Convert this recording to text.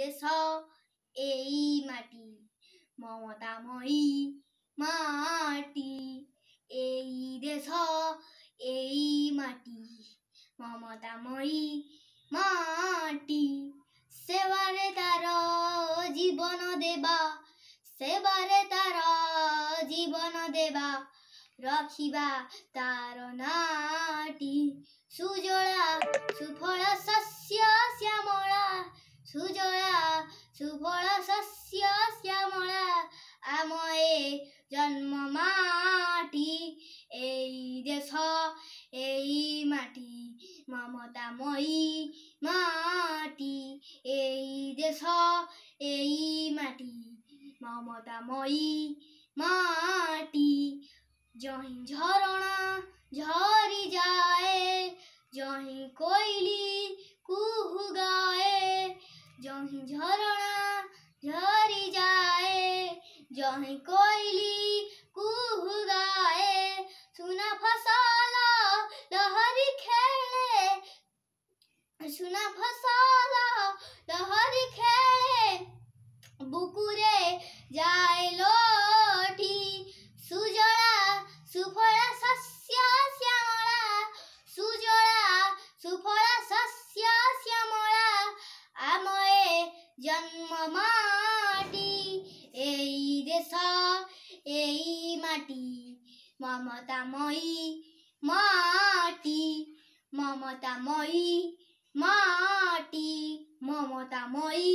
দেশ এই মাটি মমতাময়ী মাটি এই দেশ এই মাটি মমতাময়ী মাটি সেবারে তার জীবন দেবা সেবারে তার জীবন দেবা ରଖିବା ତାର ନାଟି ସୁଜଳା ସୁଫଳ সুফল শস্য শ্যামলা আময়ে জন্ম মাটি এই দেশ এই মাটি মমতাময়ী মাটি এই দেশ এই মাটি মমতাময়ী মাটি জহি ঝরଣା ঝরি যায় জহি কইলি কুহু গায়ে জহি ঝর जहीं कोयली कूह गाए सुना फसाला लहरी खेले सुना फसा দেশ এই মাটি মমতাময়ী মাটি মমতাময়ী মাটি মমতাময়ী